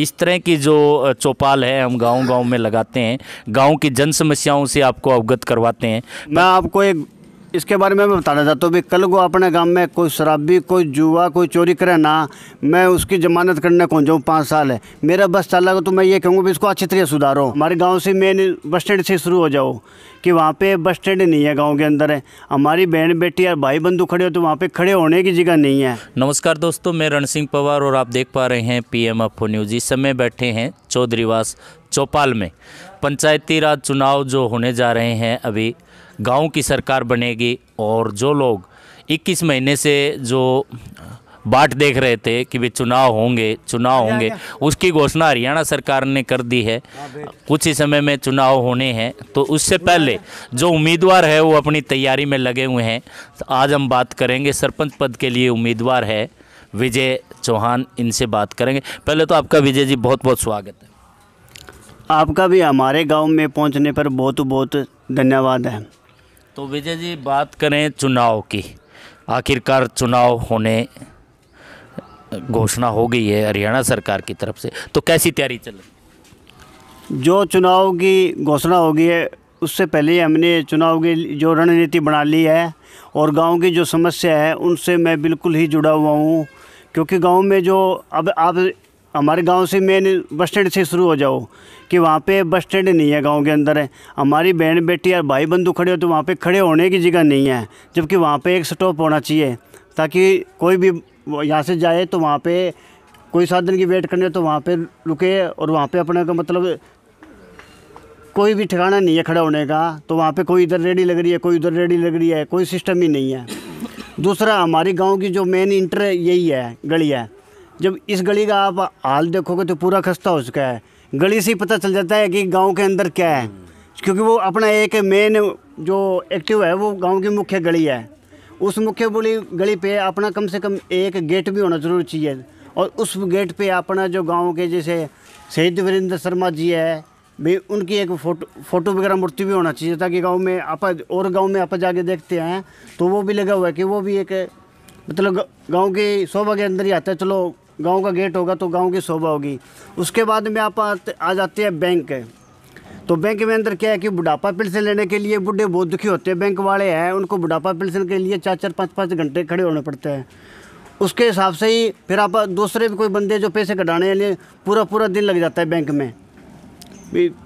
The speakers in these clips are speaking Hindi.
इस तरह की जो चौपाल है हम गांव गांव में लगाते हैं गांव की जन समस्याओं से आपको अवगत करवाते हैं मैं आपको एक इसके बारे में मैं बताना चाहता हूँ तो भी कल को अपने गांव में कोई शराबी कोई जुआ कोई चोरी करे ना मैं उसकी जमानत करने कौन जाऊँ पाँच साल है मेरा बस चला तो मैं ये कहूँगा भी इसको अच्छी तरह सुधारो हमारे गाँव से मेन बस स्टैंड से शुरू हो जाओ कि वहाँ पे बस स्टैंड नहीं है गाँव के अंदर है हमारी बहन बेटी और भाई बंधु खड़े हो तो वहाँ पर खड़े होने की जगह नहीं है नमस्कार दोस्तों मैं रण सिंह पवार और आप देख पा रहे हैं पी एम न्यूज़ इस समय बैठे हैं चौधरीवास चौपाल में पंचायती राज चुनाव जो होने जा रहे हैं अभी गांव की सरकार बनेगी और जो लोग 21 महीने से जो बाट देख रहे थे कि वे चुनाव होंगे चुनाव होंगे उसकी घोषणा हरियाणा सरकार ने कर दी है हाँ कुछ ही समय में चुनाव होने हैं तो उससे पहले जो उम्मीदवार है वो अपनी तैयारी में लगे हुए हैं तो आज हम बात करेंगे सरपंच पद के लिए उम्मीदवार है विजय चौहान इनसे बात करेंगे पहले तो आपका विजय जी बहुत बहुत स्वागत है आपका भी हमारे गांव में पहुंचने पर बहुत बहुत धन्यवाद है तो विजय जी बात करें चुनाव की आखिरकार चुनाव होने घोषणा हो गई है हरियाणा सरकार की तरफ से तो कैसी तैयारी चल रही जो चुनाव की घोषणा होगी है उससे पहले हमने चुनाव की जो रणनीति बना ली है और गांव की जो समस्या है उनसे मैं बिल्कुल ही जुड़ा हुआ हूँ क्योंकि गांव में जो अब आप हमारे गांव से मेन बस स्टैंड से शुरू हो जाओ कि वहाँ पे बस स्टैंड नहीं है गांव के अंदर है हमारी बहन बेटी और भाई बंधु खड़े हो तो वहाँ पे खड़े होने की जगह नहीं है जबकि वहाँ पे एक स्टॉप होना चाहिए ताकि कोई भी यहाँ से जाए तो वहाँ पे कोई साधन की वेट करने तो वहाँ पे रुके और वहाँ पे अपने का मतलब कोई भी ठिकाना नहीं है खड़ा होने का तो वहाँ पर कोई इधर रेडी लग रही है कोई उधर रेडी लग रही है कोई सिस्टम ही नहीं है दूसरा हमारे गांव की जो मेन इंटर यही है गली है जब इस गली का आप हाल देखोगे तो पूरा खस्ता हो चुका है गली से ही पता चल जाता है कि गांव के अंदर क्या है क्योंकि वो अपना एक मेन जो एक्टिव है वो गांव की मुख्य गली है उस मुख्य बोली गली पे अपना कम से कम एक गेट भी होना जरूर चाहिए और उस गेट पे अपना जो गांव के जैसे शहीद वीरेंद्र शर्मा जी है भी उनकी एक फ़ोटो फ़ोटो वगैरह मूर्ति भी होना चाहिए ताकि गाँव में आप और गाँव में आप जाके देखते हैं तो वो भी लगा हुआ है कि वो भी एक मतलब गांव की शोभा के अंदर ही आता है चलो गांव का गेट होगा तो गांव की शोभा होगी उसके बाद में आप आ जाते हैं बैंक तो बैंक में अंदर क्या है कि बुढ़ापा पेंशन लेने के लिए बुढ़े बहुत दुखी होते हैं बैंक वाले हैं उनको बुढ़ापा पेंशन के लिए चार चार पाँच पाँच घंटे खड़े होने पड़ते हैं उसके हिसाब से ही फिर आप दूसरे भी कोई बंदे जो पैसे कटाने लिए पूरा पूरा दिन लग जाता है बैंक में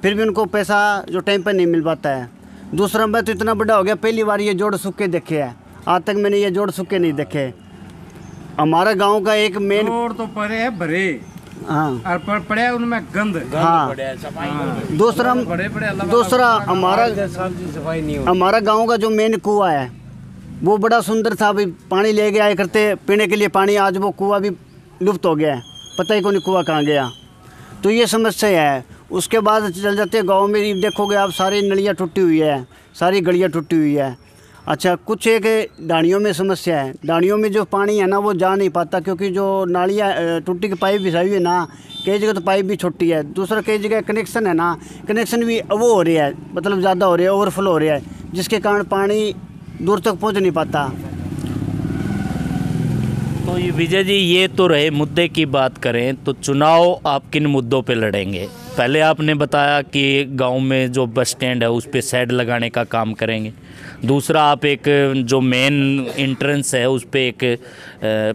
फिर भी उनको पैसा जो टाइम पर नहीं मिल पाता है दूसरा मैं तो इतना बड़ा हो गया पहली बार ये जोड़ सूखे देखे हैं आज तक मैंने ये जोड़ सूखे नहीं देखे हमारा गांव का एक मेन रोड तो पड़े है भरे हाँ और पर उनमें गंद हाँ, हाँ। दूसरा दूसरा हमारा हमारा गांव का जो मेन कुआ है वो बड़ा सुंदर था अभी पानी ले गया करते पीने के लिए पानी आज वो कुआ भी लुप्त हो गया है पता ही कौन कुआ कहाँ गया तो ये समस्या है उसके बाद चल जाते हैं गाँव में देखोगे आप सारी नलियाँ टूटी हुई है सारी गलियाँ टूटी हुई है अच्छा कुछ एक डाणियों में समस्या है डाणियों में जो पानी है ना वो जा नहीं पाता क्योंकि जो नालियाँ टूटी की पाइप बिछाई हुई है ना कई जगह तो पाइप भी छोटी है दूसरा कई जगह कनेक्शन है ना कनेक्शन भी वो हो रहा है मतलब ज़्यादा हो रहा है ओवरफ्लो हो रहा है जिसके कारण पानी दूर तक पहुँच नहीं पाता तो ये विजय जी ये तो रहे मुद्दे की बात करें तो चुनाव आप किन मुद्दों पर लड़ेंगे पहले आपने बताया कि गांव में जो बस स्टैंड है उस पर सेड लगाने का काम करेंगे दूसरा आप एक जो मेन इंट्रेंस है उस पर एक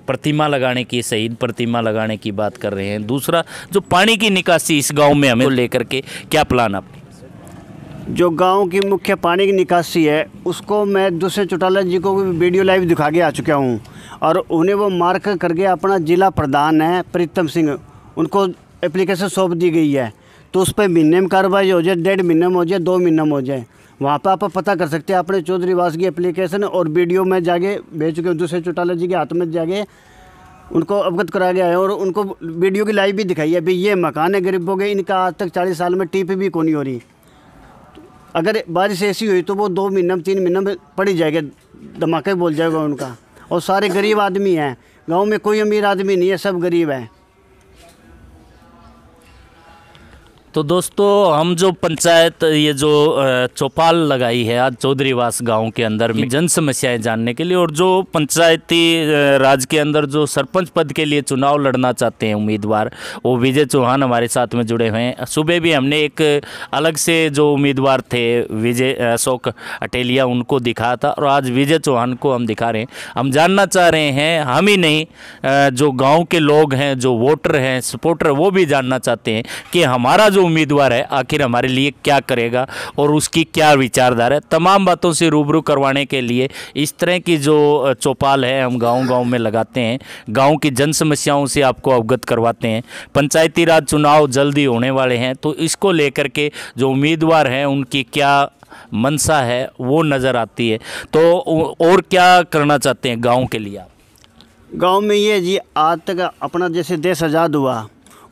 प्रतिमा लगाने की शहीद प्रतिमा लगाने की बात कर रहे हैं दूसरा जो पानी की निकासी इस गांव में हमें लेकर के क्या प्लान आप जो गांव की मुख्य पानी की निकासी है उसको मैं दूसरे चौटाला जी को भी वीडियो लाइव दिखा के आ चुका हूँ और उन्हें वो मार्क करके अपना जिला प्रधान है प्रीतम सिंह उनको एप्लीकेशन सौंप दी गई है तो उस पर महीने में कार्रवाई हो जाए डेढ़ महीने में हो जाए दो महीने में हो जाए वहाँ पर आप पता कर सकते हैं अपने चौधरी वास की एप्लीकेशन और वीडियो में जाके भेज चुके दूसरे चौटाला जी के हाथ में जाके उनको अवगत कराया गया है और उनको वीडियो की लाइव भी दिखाई है अभी ये मकान है गरीबों के इनका आज तक चालीस साल में टीपी भी कोनी हो रही अगर बारिश ऐसी हुई तो वो दो महीने में तीन महीने में पड़ ही जाएगा धमाके बोल जाएगा उनका और सारे गरीब आदमी हैं गांव में कोई अमीर आदमी नहीं है सब गरीब हैं तो दोस्तों हम जो पंचायत ये जो चौपाल लगाई है आज चौधरीवास गांव के अंदर में जन समस्याएं जानने के लिए और जो पंचायती राज के अंदर जो सरपंच पद के लिए चुनाव लड़ना चाहते हैं उम्मीदवार वो विजय चौहान हमारे साथ में जुड़े हुए हैं सुबह भी हमने एक अलग से जो उम्मीदवार थे विजय अशोक अटेलिया उनको दिखा था और आज विजय चौहान को हम दिखा रहे हैं हम जानना चाह रहे हैं हम ही नहीं जो गाँव के लोग हैं जो वोटर हैं सपोर्टर वो भी जानना चाहते हैं कि हमारा जो जो उम्मीदवार है आखिर हमारे लिए क्या करेगा और उसकी क्या विचारधारा है तमाम बातों से रूबरू करवाने के लिए इस तरह की जो चौपाल है हम गाँव-गाँव में लगाते हैं गाँव की जन समस्याओं से आपको अवगत करवाते हैं पंचायती राज चुनाव जल्दी होने वाले हैं तो इसको लेकर के जो उम्मीदवार हैं उनकी क्या मनसा है वो नज़र आती है तो और क्या करना चाहते हैं गाँव के लिए आप गाँव में ये जी आज तक अपना जैसे देश आज़ाद हुआ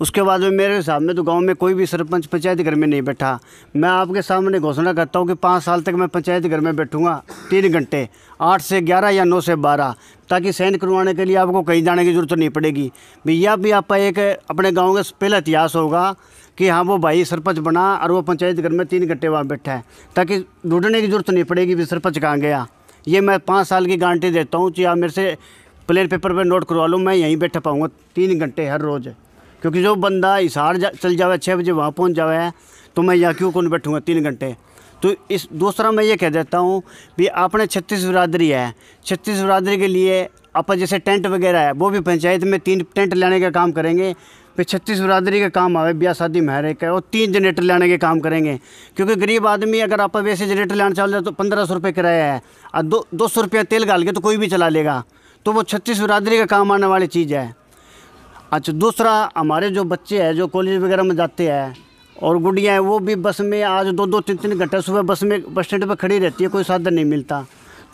उसके बाद में मेरे हिसाब में तो गाँव में कोई भी सरपंच पंचायत घर में नहीं बैठा मैं आपके सामने घोषणा करता हूँ कि पाँच साल तक मैं पंचायत घर में बैठूँगा तीन घंटे आठ से ग्यारह या नौ से बारह ताकि सैन करवाने के लिए आपको कहीं जाने की ज़रूरत नहीं पड़ेगी भैया भी आपका एक अपने गाँव का पहला इतिहास होगा कि हाँ वो भाई सरपंच बना और वो पंचायत घर में तीन घंटे वहाँ बैठा है ताकि ढूंढने की ज़रूरत नहीं पड़ेगी भी सरपंच कहाँ गया ये मैं पाँच साल की गारंटी देता हूँ कि आप मेरे से प्लेन पेपर पर पे नोट करवा लूँ मैं यहीं बैठा पाऊँगा तीन घंटे हर रोज़ क्योंकि जो बंदा हिसार जा, चल जावे छः बजे वहाँ पहुँच जावे तो मैं यहाँ क्यों कौन बैठूँगा तीन घंटे तो इस दूसरा मैं ये कह देता हूँ भी आपने छत्तीस बरादरी है छत्तीस बरादरी के लिए आप जैसे टेंट वगैरह है वो भी पंचायत में तीन टेंट लेने का काम करेंगे फिर छत्तीस बरादरी का काम आवे ब्याह शादी महरे का और तीन जनरेटर लाने के काम करेंगे क्योंकि गरीब आदमी अगर आप वैसे जनरेटर लाना चाहते तो पंद्रह सौ रुपये किराया है और दो दो सौ रुपया तेल गाल के तो कोई भी चला लेगा तो वो छत्तीस बरादरी का काम आने वाली चीज़ है अच्छा दूसरा हमारे जो बच्चे हैं जो कॉलेज वगैरह में जाते हैं और गुड़ियाँ हैं वो भी बस में आज दो दो तीन तीन घंटे सुबह बस में बस स्टैंड पर खड़ी रहती है कोई साधन नहीं मिलता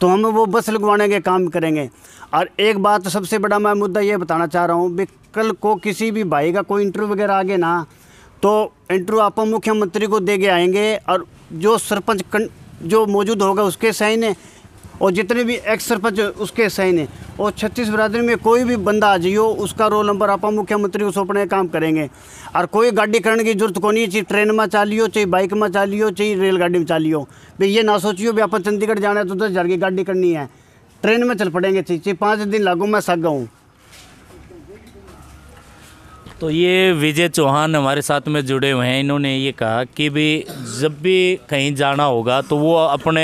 तो हम वो बस लगवाने के काम करेंगे और एक बात सबसे बड़ा मैं मुद्दा ये बताना चाह रहा हूँ भी कल को किसी भी भाई का कोई इंटरव्यू वगैरह आगे ना तो इंटरव्यू आप मुख्यमंत्री को दे के आएंगे और जो सरपंच जो मौजूद होगा उसके साइन और जितने भी एक्स सरपंच उसके सैन हैं और छत्तीस बरादरी में कोई भी बंदा आ जाइयो उसका रोल नंबर आप मुख्यमंत्री को सौंपने काम करेंगे और कोई गाड़ी करने की जरूरत को नहीं चाहे ट्रेन में चालियो चाहे बाइक में चालियो चाहे रेलगाड़ी में चालियो भाई ये ना सोचियो भी आप चंडीगढ़ जाना है तो दस हज़ार की गाड़ी करनी है ट्रेन में चल पड़ेंगे चाहे पाँच दिन लागू मैं सक हूँ तो ये विजय चौहान हमारे साथ में जुड़े हुए हैं इन्होंने ये कहा कि भी जब भी कहीं जाना होगा तो वो अपने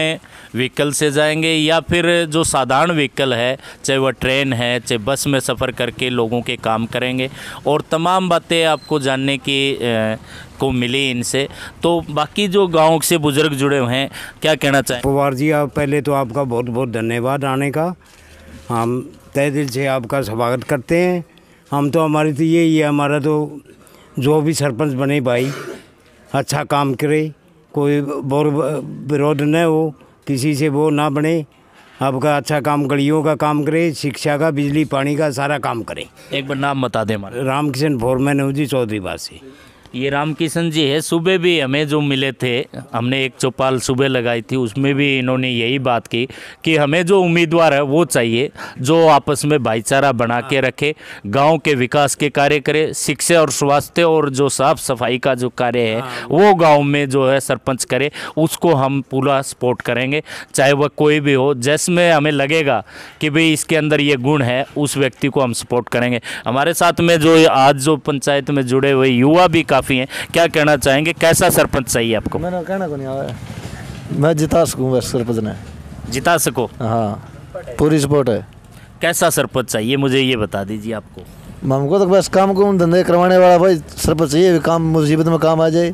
व्हीकल से जाएंगे या फिर जो साधारण व्हीकल है चाहे वह ट्रेन है चाहे बस में सफ़र करके लोगों के काम करेंगे और तमाम बातें आपको जानने की को मिली इनसे तो बाकी जो गाँव से बुज़ुर्ग जुड़े हुए हैं क्या कहना चाहें पवार जी आप पहले तो आपका बहुत बहुत धन्यवाद आने का हम तय दिल से आपका स्वागत करते हैं हम तो हमारी तो यही है हमारा तो जो भी सरपंच बने भाई अच्छा काम करे कोई बोर विरोध न हो किसी से वो ना बने आपका अच्छा काम गलियों का काम करे शिक्षा का बिजली पानी का सारा काम करे एक बार नाम बता दें हमारा रामकिशन फोरमैन हूँ जी चौधरी बासी ये रामकिशन जी है सुबह भी हमें जो मिले थे हमने एक चौपाल सुबह लगाई थी उसमें भी इन्होंने यही बात की कि हमें जो उम्मीदवार है वो चाहिए जो आपस में भाईचारा बना के हाँ। रखे गांव के विकास के कार्य करे शिक्षा और स्वास्थ्य और जो साफ सफाई का जो कार्य है हाँ। वो गाँव में जो है सरपंच करे उसको हम पूरा सपोर्ट करेंगे चाहे वह कोई भी हो जिसमें हमें लगेगा कि भाई इसके अंदर ये गुण है उस व्यक्ति को हम सपोर्ट करेंगे हमारे साथ में जो आज जो पंचायत में जुड़े हुए युवा भी काफ़ी हैं क्या कहना चाहेंगे कैसा सरपंच चाहिए आपको मैंने कहना को नहीं आया मैं जिता सकूँ बस सरपंच ने जिता सको हाँ पूरी सपोर्ट है कैसा सरपंच चाहिए मुझे ये बता दीजिए आपको हमको तो बस काम को धंधे करवाने वाला भाई सरपंच चाहिए काम मुसीबत में काम आ जाए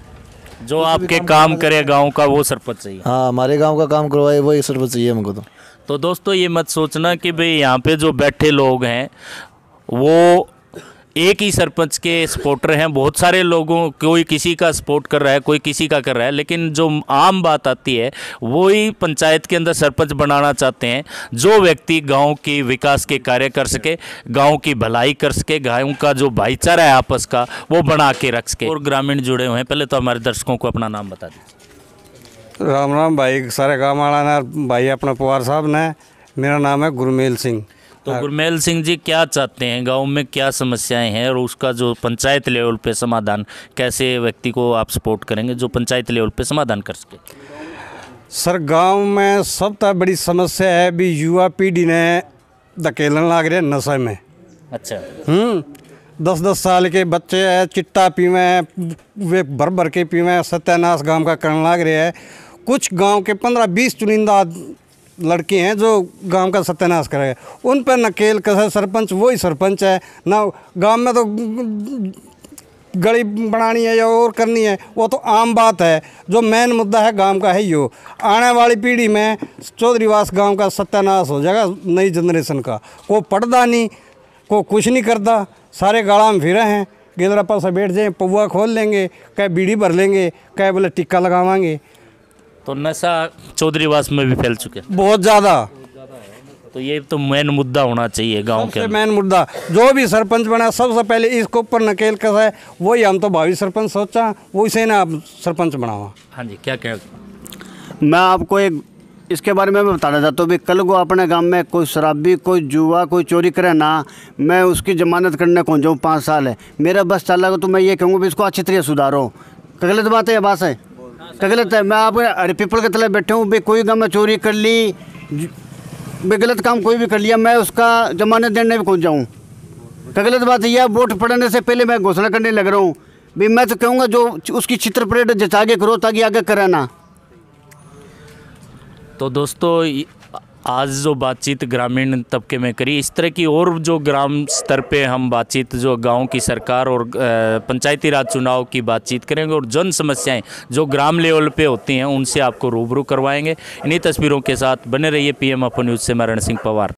जो आपके काम, काम करे गांव का वो सरपंच चाहिए हाँ हमारे गांव का काम करवाए वही सरपंच चाहिए हमको तो तो दोस्तों ये मत सोचना कि भाई यहाँ पे जो बैठे लोग हैं वो एक ही सरपंच के सपोर्टर हैं बहुत सारे लोगों कोई किसी का सपोर्ट कर रहा है कोई किसी का कर रहा है लेकिन जो आम बात आती है वो ही पंचायत के अंदर सरपंच बनाना चाहते हैं जो व्यक्ति गाँव के विकास के कार्य कर सके गाँव की भलाई कर सके गायों का जो भाईचारा है आपस का वो बना के रख सके और ग्रामीण जुड़े हुए हैं पहले तो हमारे दर्शकों को अपना नाम बता दीजिए राम राम भाई सारे गाँव वाला भाई अपना पवार साहब ने मेरा नाम है गुरमेल सिंह तो हाँ। गुरमेल सिंह जी क्या चाहते हैं गांव में क्या समस्याएं हैं और उसका जो पंचायत लेवल पे समाधान कैसे व्यक्ति को आप सपोर्ट करेंगे जो पंचायत लेवल पे समाधान कर सके सर गांव में सब तक बड़ी समस्या है भी युवा पीढ़ी ने धकेलन लाग रहे नशे में अच्छा हम्म दस दस साल के बच्चे है चिट्टा पीवे वे भर भर के पीवे सत्यानाश गांव का करने लाग रहे हैं कुछ गांव के पंद्रह बीस चुनिंदा लड़के हैं जो गांव का सत्यानाश करेगा उन पर नकेल कसा सरपंच वही सरपंच है ना गांव में तो गली बनानी है या और करनी है वो तो आम बात है जो मेन मुद्दा है गांव का है यो आने वाली पीढ़ी में चौधरीवास गांव का सत्यानाश हो जाएगा नई जनरेशन का को पढ़ता नहीं को कुछ नहीं करता सारे गाड़ा में फिरे हैं गेंदरा पास बैठ जाए पौवा खोल लेंगे कह बीड़ी भर लेंगे कह बोले टिक्का लगावाएंगे तो नशा वास में भी फैल चुके बहुत ज़्यादा तो ये तो मेन मुद्दा होना चाहिए गांव के मेन मुद्दा जो भी सरपंच बना सबसे पहले इसको ऊपर नकेल कसा है वही हम तो भावी सरपंच सोचा वो इसे ना आप सरपंच बनावा हाँ जी क्या कह मैं आपको एक इसके बारे में मैं बताना चाहता हूँ भी कल को अपने गांव में कोई शराबी कोई जुआ कोई चोरी करे ना मैं उसकी जमानत करने को जाऊँ पाँच साल है मेरा बस चल रहा तो मैं ये कहूँगा भी इसको अच्छी तरह सुधारो गलत बात है बात है क्या गलत है मैं आप अरे पीपल के तले बैठे हूँ भाई कोई गम मैं चोरी कर ली भाई गलत काम कोई भी कर लिया मैं उसका जमानत देने भी पहुँच जाऊँ क्या गलत बात है यह वोट पड़ने से पहले मैं घोषणा करने लग रहा हूँ भाई मैं तो कहूँगा जो उसकी चित्र परेड जचागे करो ताकि आगे कराना तो दोस्तों आज जो बातचीत ग्रामीण तबके में करी इस तरह की और जो ग्राम स्तर पे हम बातचीत जो गांव की सरकार और पंचायती राज चुनाव की बातचीत करेंगे और जन समस्याएं जो ग्राम लेवल पे होती हैं उनसे आपको रूबरू करवाएंगे इन्हीं तस्वीरों के साथ बने रहिए पीएम अपन न्यूज़ से मैं सिंह पवार